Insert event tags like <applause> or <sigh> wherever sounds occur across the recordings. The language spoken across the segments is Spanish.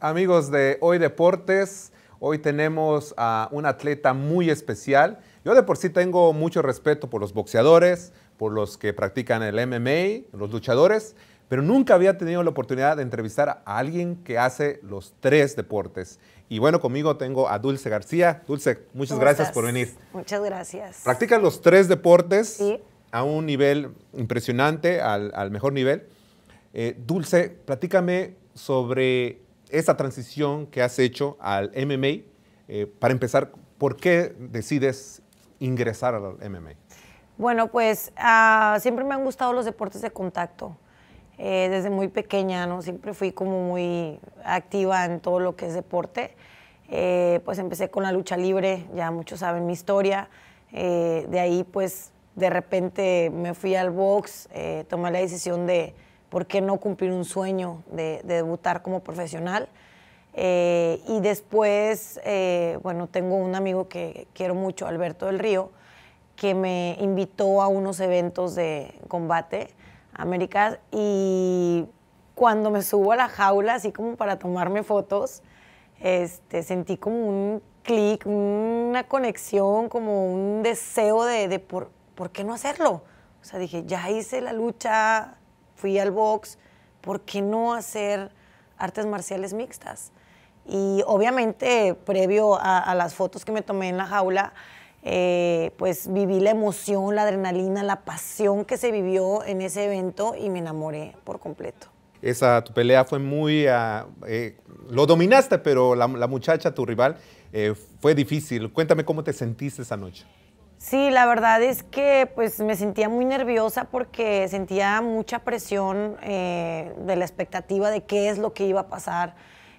Amigos de Hoy Deportes, hoy tenemos a un atleta muy especial. Yo de por sí tengo mucho respeto por los boxeadores, por los que practican el MMA, los luchadores, pero nunca había tenido la oportunidad de entrevistar a alguien que hace los tres deportes. Y bueno, conmigo tengo a Dulce García. Dulce, muchas gracias por venir. Muchas gracias. Practican los tres deportes a un nivel impresionante, al, mejor nivel. Eh, Dulce, platícame sobre esa transición que has hecho al MMA, eh, para empezar, ¿por qué decides ingresar al MMA? Bueno, pues ah, siempre me han gustado los deportes de contacto. Eh, desde muy pequeña, ¿no? Siempre fui como muy activa en todo lo que es deporte. Eh, pues empecé con la lucha libre, ya muchos saben mi historia. de ahí, pues, de repente me fui al box, tomé la decisión de, ¿por qué no cumplir un sueño de, debutar como profesional? Eh, y después, eh, bueno, tengo un amigo que quiero mucho, Alberto del Río, que me invitó a unos eventos de combate Américas y cuando me subo a la jaula, así como para tomarme fotos, este, sentí como un clic, una conexión, como un deseo de, de por, por, qué no hacerlo? O sea, dije, ya hice la lucha, fui al box, ¿por qué no hacer artes marciales mixtas? Y obviamente, previo a, las fotos que me tomé en la jaula, eh, pues viví la emoción, la adrenalina, la pasión que se vivió en ese evento y me enamoré por completo. Esa tu pelea fue muy... Ah, eh, lo dominaste, pero la, muchacha, tu rival, eh, fue difícil. Cuéntame cómo te sentiste esa noche. Sí, la verdad es que pues me sentía muy nerviosa porque sentía mucha presión eh, de la expectativa de qué es lo que iba a pasar.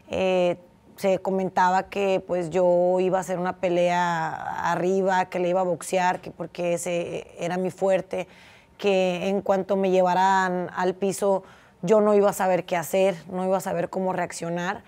Eh, se comentaba que pues yo iba a hacer una pelea arriba, que le iba a boxear, que porque ese era mi fuerte, que en cuanto me llevaran al piso yo no iba a saber qué hacer, no iba a saber cómo reaccionar.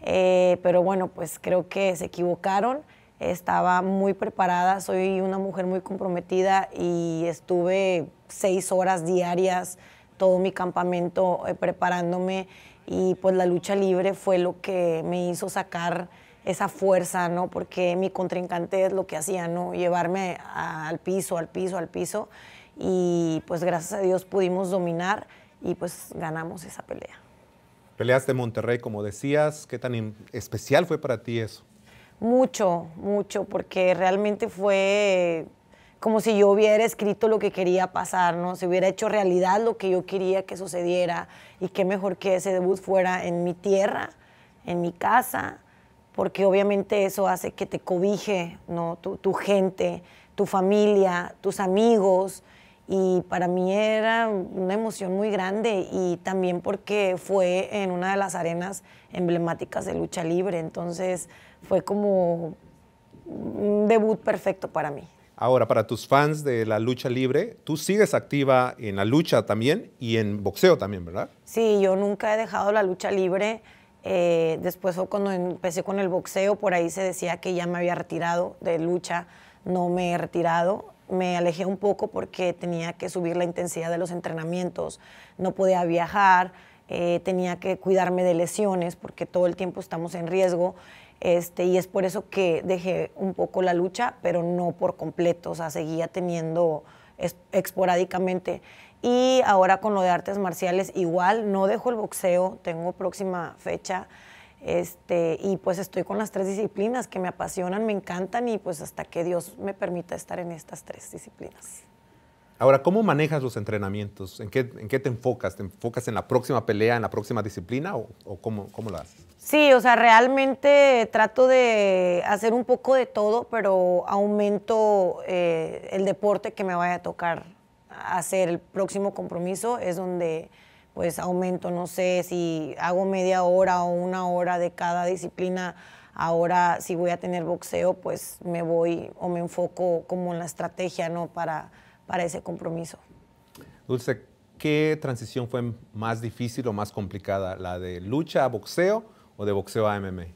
Eh, pero bueno, pues creo que se equivocaron estaba muy preparada, soy una mujer muy comprometida y estuve seis horas diarias, todo mi campamento eh, preparándome y pues la lucha libre fue lo que me hizo sacar esa fuerza, ¿no? Porque mi contrincante es lo que hacía, ¿no? Llevarme al piso, al piso, al piso y pues gracias a Dios pudimos dominar y pues ganamos esa pelea. Peleas de Monterrey, como decías, ¿qué tan especial fue para ti eso? mucho, mucho, porque realmente fue como si yo hubiera escrito lo que quería pasar, ¿no? Si hubiera hecho realidad lo que yo quería que sucediera y qué mejor que ese debut fuera en mi tierra, en mi casa, porque obviamente eso hace que te cobije, ¿no? tu gente, tu familia, tus amigos, y para mí era una emoción muy grande y también porque fue en una de las arenas emblemáticas de lucha libre, entonces fue como un debut perfecto para mí. Ahora, para tus fans de la lucha libre, tú sigues activa en la lucha también y en boxeo también, ¿verdad? Sí, yo nunca he dejado la lucha libre. Eh, después fue cuando empecé con el boxeo, por ahí se decía que ya me había retirado de lucha, no me he retirado me alejé un poco porque tenía que subir la intensidad de los entrenamientos, no podía viajar, eh, tenía que cuidarme de lesiones porque todo el tiempo estamos en riesgo. Este, y es por eso que dejé un poco la lucha, pero no por completo, o sea, seguía teniendo esporádicamente. Y ahora con lo de artes marciales, igual, no dejo el boxeo, tengo próxima fecha este, y pues estoy con las tres disciplinas que me apasionan, me encantan y pues hasta que Dios me permita estar en estas tres disciplinas. Ahora, ¿cómo manejas los entrenamientos? ¿En qué, ¿En qué te enfocas? ¿Te enfocas en la próxima pelea, en la próxima disciplina o, cómo, cómo lo haces? Sí, o sea, realmente trato de hacer un poco de todo, pero aumento eh, el deporte que me vaya a tocar hacer. El próximo compromiso es donde pues aumento, no sé, si hago media hora o una hora de cada disciplina, ahora si voy a tener boxeo, pues me voy o me enfoco como en la estrategia, ¿no? Para, para ese compromiso. Dulce, ¿qué transición fue más difícil o más complicada? ¿La de lucha a boxeo o de boxeo a MMA?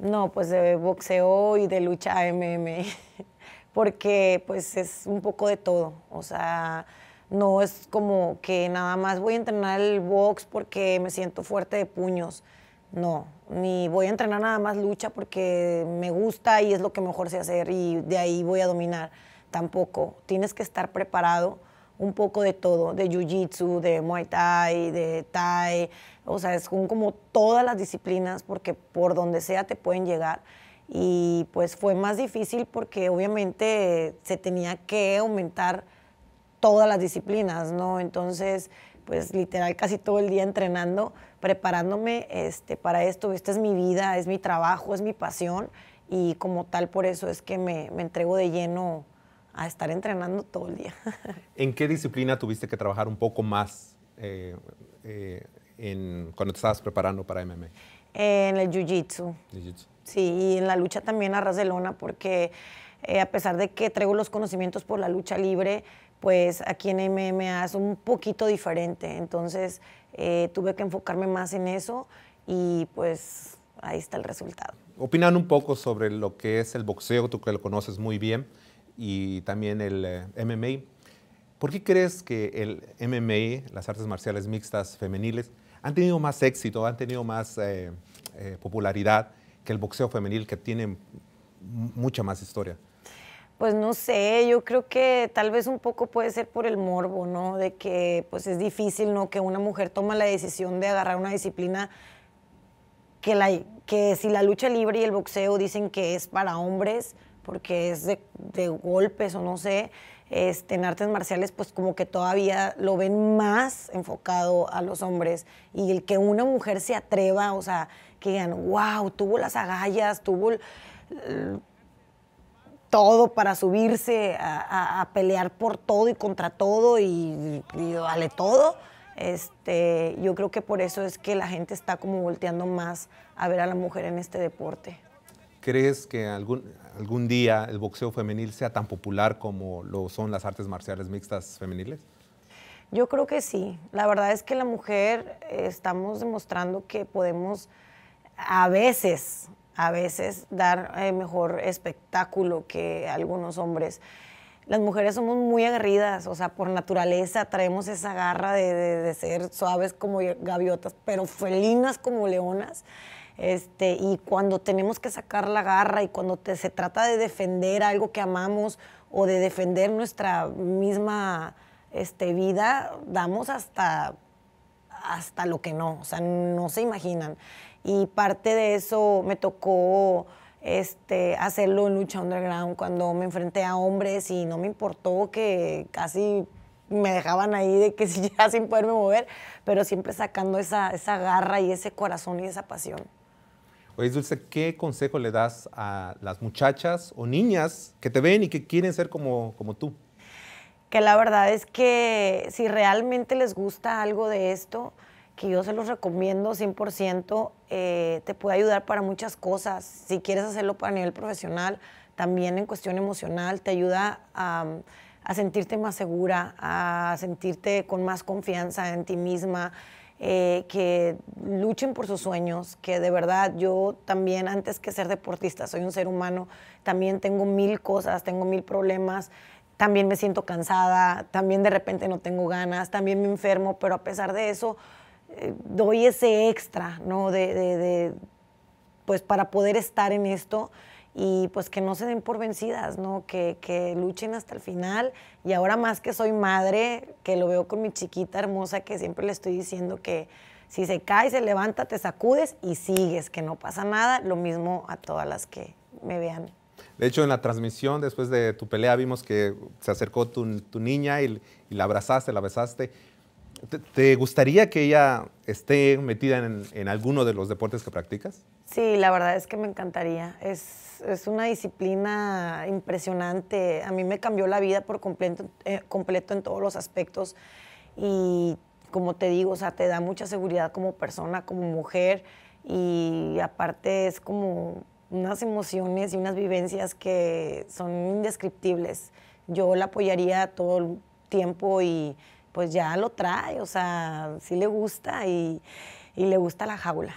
No, pues de boxeo y de lucha a MMA, <laughs> porque pues es un poco de todo, o sea no es como que nada más voy a entrenar el box porque me siento fuerte de puños. No, ni voy a entrenar nada más lucha porque me gusta y es lo que mejor sé hacer y de ahí voy a dominar. Tampoco. Tienes que estar preparado un poco de todo, de jiu-jitsu, de muay thai, de thai, o sea, es como todas las disciplinas porque por donde sea te pueden llegar. Y pues fue más difícil porque obviamente se tenía que aumentar todas las disciplinas, ¿no? Entonces, pues literal casi todo el día entrenando, preparándome este, para esto. Esta es mi vida, es mi trabajo, es mi pasión y como tal por eso es que me, me entrego de lleno a estar entrenando todo el día. <laughs> ¿En qué disciplina tuviste que trabajar un poco más eh, eh, cuando te estabas preparando para MMA? En el Jiu-Jitsu. Jiu sí, y en la lucha también a ras de lona porque... Eh, a pesar de que traigo los conocimientos por la lucha libre, pues aquí en MMA es un poquito diferente. Entonces eh, tuve que enfocarme más en eso y pues ahí está el resultado. Opinan un poco sobre lo que es el boxeo, tú que lo conoces muy bien, y también el eh, MMA. ¿Por qué crees que el MMA, las artes marciales mixtas femeniles, han tenido más éxito, han tenido más eh, popularidad que el boxeo femenil que tiene mucha más historia? Pues no sé, yo creo que tal vez un poco puede ser por el morbo, ¿no? De que pues es difícil, ¿no? Que una mujer toma la decisión de agarrar una disciplina que, la, que si la lucha libre y el boxeo dicen que es para hombres, porque es de, golpes o no sé, este, en artes marciales pues como que todavía lo ven más enfocado a los hombres y el que una mujer se atreva, o sea, que digan, wow, tuvo las agallas, tuvo todo para subirse a, pelear por todo y contra todo y, vale todo. Este, yo creo que por eso es que la gente está como volteando más a ver a la mujer en este deporte. ¿Crees que algún, algún día el boxeo femenil sea tan popular como lo son las artes marciales mixtas femeniles? Yo creo que sí. La verdad es que la mujer eh, estamos demostrando que podemos a veces a veces dar eh, mejor espectáculo que algunos hombres. Las mujeres somos muy aguerridas, o sea, por naturaleza traemos esa garra de, de, ser suaves como gaviotas, pero felinas como leonas. Este, y cuando tenemos que sacar la garra y cuando se trata de defender algo que amamos o de defender nuestra misma este, vida, damos hasta, hasta lo que no, o sea, no se imaginan y parte de eso me tocó este, hacerlo en lucha underground cuando me enfrenté a hombres y no me importó que casi me dejaban ahí de que <laughs> ya sin poderme mover, pero siempre sacando esa, garra y ese corazón y esa pasión. Oye, Dulce, ¿qué consejo le das a las muchachas o niñas que te ven y que quieren ser como, como tú? Que la verdad es que si realmente les gusta algo de esto, que yo se los recomiendo 100%, eh, te puede ayudar para muchas cosas. Si quieres hacerlo para nivel profesional, también en cuestión emocional, te ayuda a, a sentirte más segura, a sentirte con más confianza en ti misma, eh, que luchen por sus sueños, que de verdad yo también, antes que ser deportista, soy un ser humano, también tengo mil cosas, tengo mil problemas, también me siento cansada, también de repente no tengo ganas, también me enfermo, pero a pesar de eso, doy ese extra, ¿no? De, de, pues para poder estar en esto y pues que no se den por vencidas, ¿no? Que, luchen hasta el final y ahora más que soy madre, que lo veo con mi chiquita hermosa que siempre le estoy diciendo que si se cae, se levanta, te sacudes y sigues, que no pasa nada, lo mismo a todas las que me vean. De hecho, en la transmisión, después de tu pelea, vimos que se acercó tu, niña y la abrazaste, la besaste. ¿Te gustaría que ella esté metida en, alguno de los deportes que practicas? Sí, la verdad es que me encantaría. Es, una disciplina impresionante. A mí me cambió la vida por eh, completo, en todos los aspectos. Y como te digo, o sea, te da mucha seguridad como persona, como mujer. Y aparte es como unas emociones y unas vivencias que son indescriptibles. Yo la apoyaría todo el tiempo y pues ya lo trae, o sea, sí le gusta y, le gusta la jaula.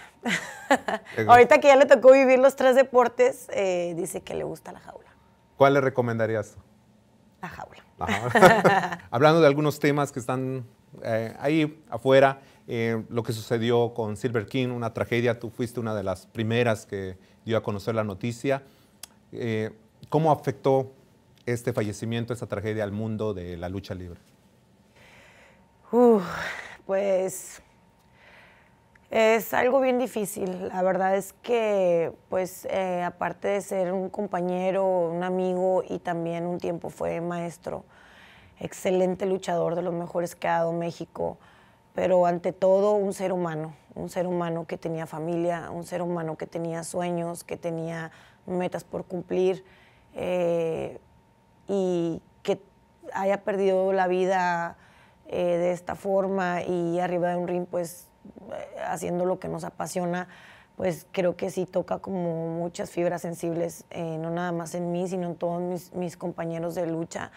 Ahorita que ya le tocó vivir los tres deportes, eh, dice que le gusta la jaula. ¿Cuál le recomendarías? La jaula. <laughs> Hablando de algunos temas que están eh, ahí afuera, eh, lo que sucedió con Silver King, una tragedia, tú fuiste una de las primeras que dio a conocer la noticia. ¿Cómo afectó este fallecimiento, esta tragedia al mundo de la lucha libre? Uf, pues es algo bien difícil. La verdad es que, pues, eh, aparte de ser un compañero, un amigo y también un tiempo fue maestro, excelente luchador, de los mejores que ha dado México, pero ante todo un ser humano, un ser humano que tenía familia, un ser humano que tenía sueños, que tenía metas por cumplir eh, y que haya perdido la vida eh, de esta forma y arriba de un ring, pues eh, haciendo lo que nos apasiona, pues creo que sí toca como muchas fibras sensibles, eh, no nada más en mí, sino en todos mis, compañeros de lucha,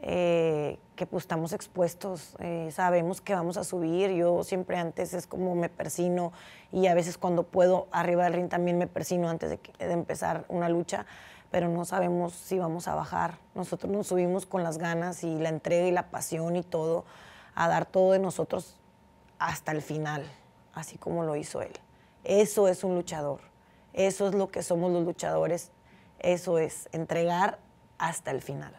que pues estamos expuestos, sabemos que vamos a subir, yo siempre antes es como me persino y a veces cuando puedo arriba del ring también me persino antes de, de empezar una lucha, pero no sabemos si vamos a bajar, nosotros nos subimos con las ganas y la entrega y la pasión y todo a dar todo de nosotros hasta el final, así como lo hizo él. Eso es un luchador, eso es lo que somos los luchadores, eso es entregar hasta el final.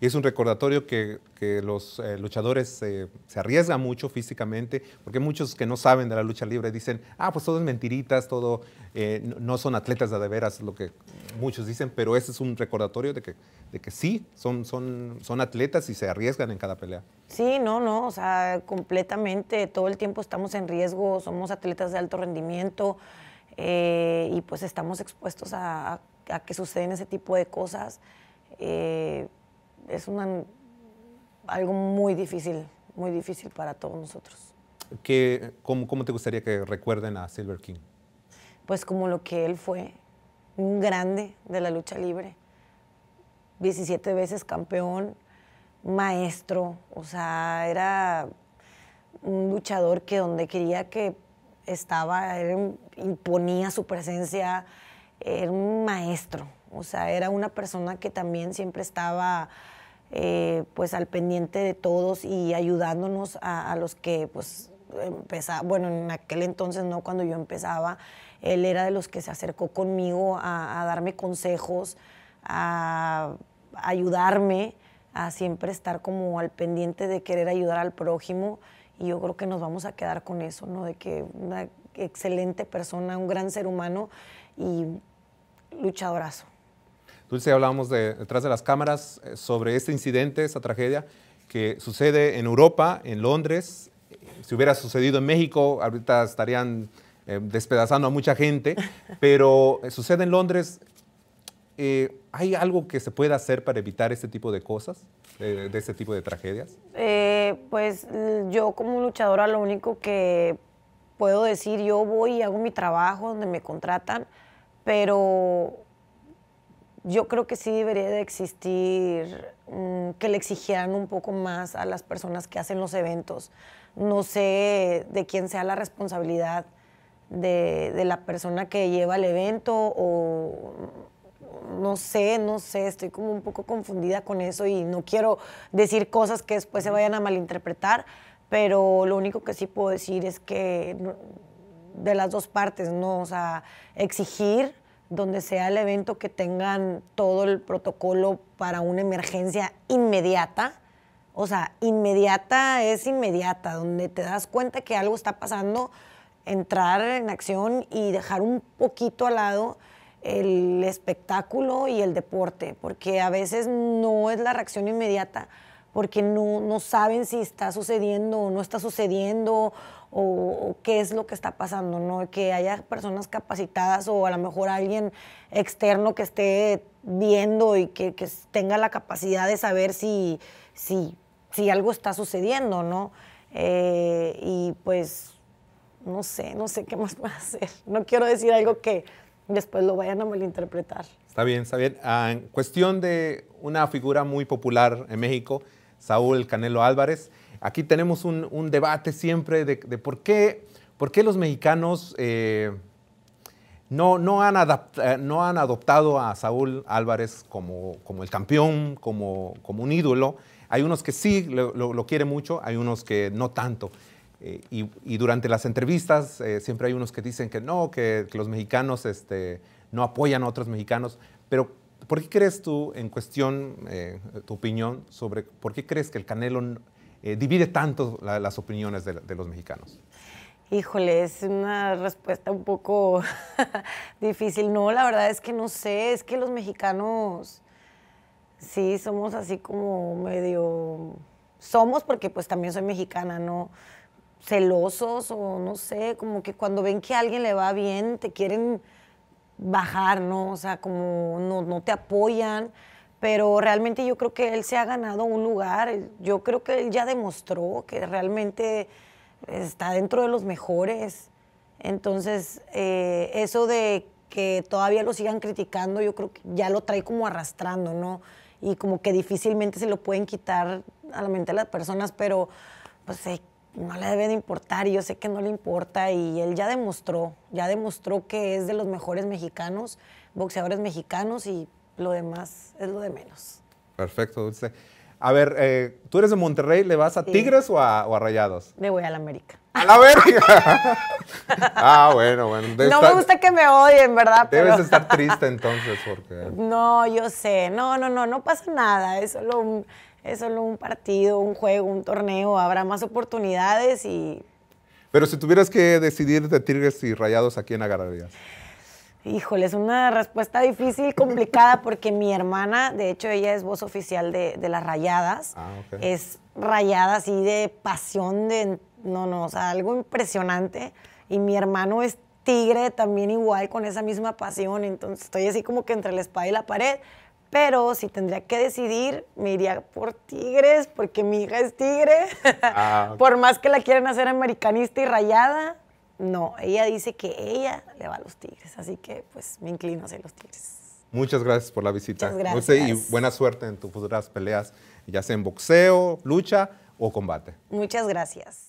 Y es un recordatorio que, los eh, luchadores eh, se arriesgan mucho físicamente, porque muchos que no saben de la lucha libre dicen, ah, pues todo es mentiritas, todo, eh, no son atletas de, de veras, lo que muchos dicen, pero ese es un recordatorio de que, de que sí, son, son, son atletas y se arriesgan en cada pelea. Sí, no, no, o sea, completamente, todo el tiempo estamos en riesgo, somos atletas de alto rendimiento. y pues estamos expuestos a, que suceden ese tipo de cosas es una, algo muy difícil, muy difícil para todos nosotros. ¿Qué, cómo, ¿Cómo te gustaría que recuerden a Silver King? Pues como lo que él fue, un grande de la lucha libre, 17 veces campeón, maestro, o sea, era un luchador que donde quería que estaba, imponía su presencia, era un maestro, o sea, era una persona que también siempre estaba eh, pues al pendiente de todos y ayudándonos a, los que pues empezaba, bueno, en aquel entonces no, cuando yo empezaba, él era de los que se acercó conmigo a, darme consejos, a, ayudarme, a siempre estar como al pendiente de querer ayudar al prójimo y yo creo que nos vamos a quedar con eso, ¿no? De que una excelente persona, un gran ser humano y luchadorazo. Dulce, hablábamos detrás de las cámaras eh, sobre este incidente, esta tragedia que sucede en Europa, en Londres. Si hubiera sucedido en México, ahorita estarían eh, despedazando a mucha gente, <laughs> pero eh, sucede en Londres. ¿Hay algo que se pueda hacer para evitar este tipo de cosas, de este tipo de tragedias? pues yo como luchadora lo único que puedo decir, yo voy y hago mi trabajo donde me contratan, pero yo creo que sí debería de existir mm, que le exigieran un poco más a las personas que hacen los eventos. No sé de quién sea la responsabilidad de, de la persona que lleva el evento o no sé, no sé, estoy como un poco confundida con eso y no quiero decir cosas que después se vayan a malinterpretar, pero lo único que sí puedo decir es que de las dos partes, ¿no? O sea, exigir donde sea el evento que tengan todo el protocolo para una emergencia inmediata. O sea, inmediata es inmediata, donde te das cuenta que algo está pasando, entrar en acción y dejar un poquito al lado el espectáculo y el deporte, porque a veces no es la reacción inmediata porque no, no saben si está sucediendo o no está sucediendo o, qué es lo que está pasando, ¿no? Que haya personas capacitadas o a lo mejor alguien externo que esté viendo y que, que tenga la capacidad de saber si, si, si algo está sucediendo, ¿no? Eh, y pues no sé, no sé qué más <laughs> puedo hacer. No quiero decir algo que después lo vayan a malinterpretar. Está bien, está bien. Ah, en cuestión de una figura muy popular en México, Saúl Canelo Álvarez. Aquí tenemos un, debate siempre de, por, qué, por, qué, los mexicanos eh, no, no, han eh, no, han adoptado a Saúl Álvarez como, como el campeón, como, como, un ídolo. Hay unos que sí lo, quiere mucho, hay unos que no tanto. Eh, y, durante las entrevistas siempre hay unos que dicen que no, que, los mexicanos este, no apoyan a otros mexicanos. Pero ¿Por qué crees tú, en cuestión, eh, tu opinión sobre por qué crees que el Canelo eh, divide tanto las opiniones de, los mexicanos? Híjole, es una respuesta un poco <laughs> difícil. No, la verdad es que no sé, es que los mexicanos sí somos así como medio, somos porque pues también soy mexicana, ¿no? Celosos o no sé, como que cuando ven que a alguien le va bien, te quieren bajar, ¿no? O sea, como no, te apoyan, pero realmente yo creo que él se ha ganado un lugar, yo creo que él ya demostró que realmente está dentro de los mejores. Entonces, eh, eso de que todavía lo sigan criticando, yo creo que ya lo trae como arrastrando, ¿no? Y como que difícilmente se lo pueden quitar a la mente de las personas, pero pues eh, no le debe de importar y yo sé que no le importa y él ya demostró, ya demostró que es de los mejores mexicanos, boxeadores mexicanos y lo demás es lo de menos. Perfecto, Dulce. A ver, eh, tú eres de Monterrey, ¿le vas a Tigres o a, Rayados? Le voy a la América. ¡A la América. <laughs> ah, bueno, bueno. no me gusta que me odien, ¿verdad? Debes estar triste entonces porque... <laughs> No, yo sé. No, no, no, no pasa nada. Es solo es solo un partido, un juego, un torneo, habrá más oportunidades y... Pero si tuvieras que decidir de Tigres y Rayados, ¿a quién agarrarías? Híjole, es una respuesta difícil, complicada, <laughs> porque mi hermana, de hecho, ella es voz oficial de, las rayadas. Ah, es rayada así de pasión, de. No, no, o sea, algo impresionante. Y mi hermano es tigre también, igual, con esa misma pasión. Entonces, estoy así como que entre la espada y la pared. Pero si tendría que decidir, me iría por Tigres, porque mi hija es tigre. Ah, <laughs> por más que la quieran hacer americanista y rayada, no. Ella dice que ella le va a los Tigres. Así que, pues, me inclino hacia los Tigres. Muchas gracias por la visita. Muchas gracias. y buena suerte en tus futuras peleas, ya sea en boxeo, lucha o combate. Muchas gracias.